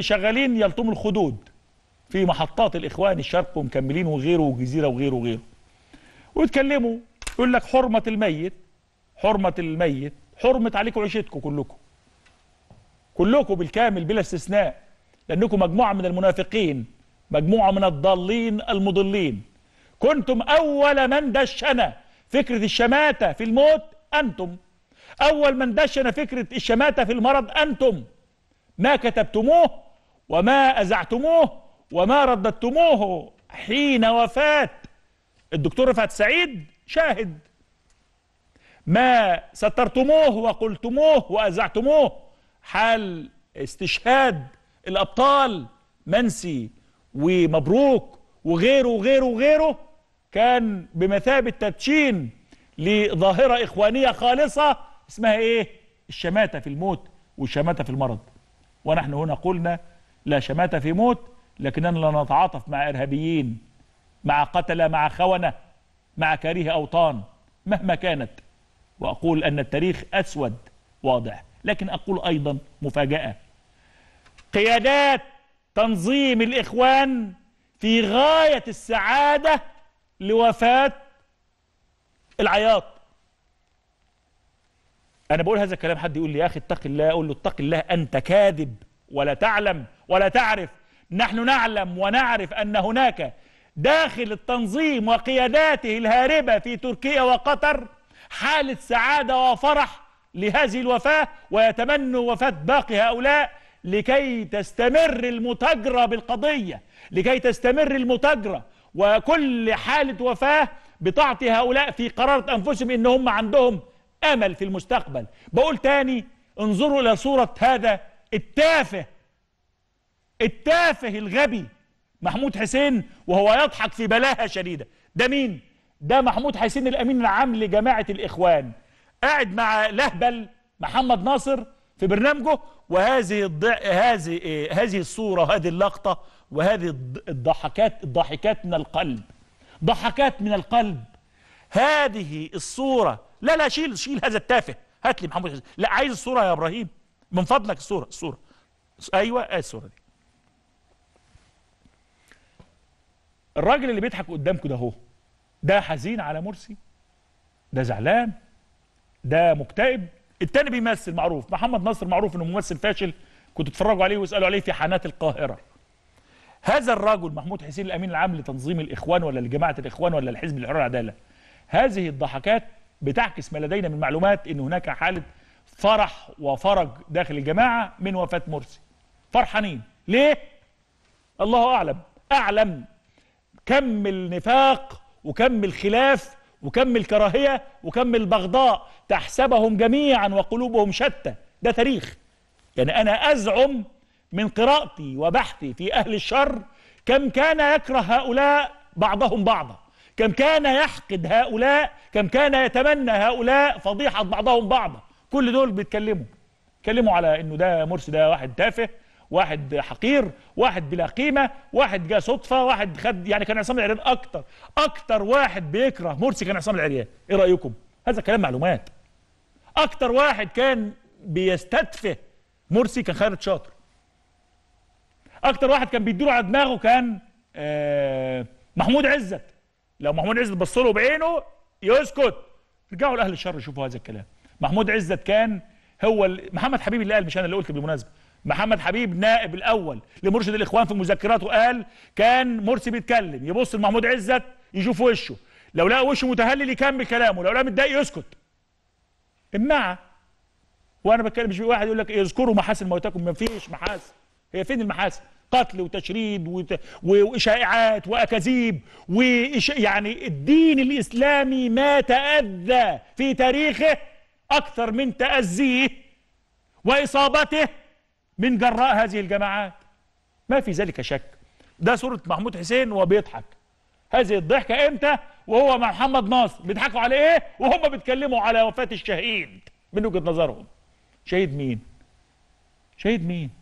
شغالين يلطموا الخدود في محطات الاخوان الشرق ومكملين وغيره والجزيره وغيره وغيره ويتكلموا يقول لك حرمه الميت حرمه الميت حرمه عليكم عيشتكم كلكم كلكم بالكامل بلا استثناء لانكم مجموعه من المنافقين مجموعه من الضالين المضلين كنتم اول من دشن فكره الشماته في الموت انتم اول من دشن فكره الشماته في المرض انتم ما كتبتموه وما أزعتموه وما رددتموه حين وفاة الدكتور رفعت سعيد شاهد ما سترتموه وقلتموه وأزعتموه حال استشهاد الأبطال منسي ومبروك وغيره وغيره وغيره كان بمثابة تدشين لظاهرة إخوانية خالصة اسمها إيه؟ الشماتة في الموت والشماتة في المرض ونحن هنا قلنا لا شماتة في موت لكننا لا نتعاطف مع إرهابيين مع قتلة مع خونة مع كريه أوطان مهما كانت وأقول أن التاريخ أسود واضح لكن أقول أيضا مفاجأة قيادات تنظيم الإخوان في غاية السعادة لوفاة العياط أنا بقول هذا الكلام حد يقول لي يا أخي اتق الله أقول له اتق الله أنت كاذب ولا تعلم ولا تعرف نحن نعلم ونعرف أن هناك داخل التنظيم وقياداته الهاربة في تركيا وقطر حالة سعادة وفرح لهذه الوفاة ويتمنوا وفاة باقي هؤلاء لكي تستمر المتاجرة بالقضية لكي تستمر المتاجرة وكل حالة وفاة بتعطي هؤلاء في قرارة أنفسهم إن هم عندهم أمل في المستقبل بقول تاني انظروا إلى صورة هذا التافه التافه الغبي محمود حسين وهو يضحك في بلاهه شديده ده مين ده محمود حسين الامين العام لجماعه الاخوان قاعد مع لهبل محمد ناصر في برنامجه وهذه الض... هذه إيه، هذه الصوره هذه اللقطه وهذه الضحكات الضحكات من القلب ضحكات من القلب هذه الصوره لا لا شيل شيل هذا التافه هات لي محمود حسين لا عايز الصوره يا ابراهيم من فضلك الصوره الصوره ايوه الصوره دي الراجل اللي بيضحك قدامكم ده هو ده حزين على مرسي ده زعلان ده مكتئب التاني بيمثل معروف محمد نصر معروف انه ممثل فاشل كنت تتفرجوا عليه واسالوا عليه في حانات القاهره هذا الرجل محمود حسين الامين العام لتنظيم الاخوان ولا لجماعه الاخوان ولا الحزب الحر العداله هذه الضحكات بتعكس ما لدينا من معلومات ان هناك حاله فرح وفرج داخل الجماعه من وفاه مرسي فرحانين ليه الله اعلم اعلم كم النفاق وكم الخلاف وكم الكراهية وكم البغضاء تحسبهم جميعا وقلوبهم شتى ده تاريخ يعني أنا أزعم من قراءتي وبحثي في أهل الشر كم كان يكره هؤلاء بعضهم بعضا كم كان يحقد هؤلاء كم كان يتمنى هؤلاء فضيحة بعضهم بعضا كل دول بيتكلموا بيتكلموا على انه ده مرسي ده واحد تافه واحد حقير واحد بلا قيمه واحد جه صدفه واحد خد يعني كان عصام العريان اكتر اكتر واحد بيكره مرسي كان عصام العريان ايه رايكم هذا كلام معلومات اكتر واحد كان بيستدفه مرسي كان خالد شاطر اكتر واحد كان بيديله على دماغه كان آه محمود عزت لو محمود عزت بص له بعينه يسكت رجعوا لاهل الشر يشوفوا هذا الكلام محمود عزت كان هو محمد حبيب اللي قال مش انا اللي قلت بالمناسبه محمد حبيب نائب الاول لمرشد الاخوان في مذكراته قال كان مرسي بيتكلم يبص لمحمود عزت يشوف وشه لو لقى وشه متهلل يكمل كلامه لو لقى متضايق يسكت امعة وانا بتكلم مش واحد يقول لك اذكروا محاسن موتاكم ما فيش محاسن هي فين المحاسن قتل وتشريد وت... واشاعات واكاذيب وإش... يعني الدين الاسلامي ما تاذى في تاريخه اكثر من تاذيه واصابته من جراء هذه الجماعات ما في ذلك شك ده صورة محمود حسين وهو بيضحك هذه الضحكة امتى وهو مع محمد ناصر بيضحكوا على ايه وهم بيتكلموا على وفاة الشهيد من وجهة نظرهم شهيد مين شهيد مين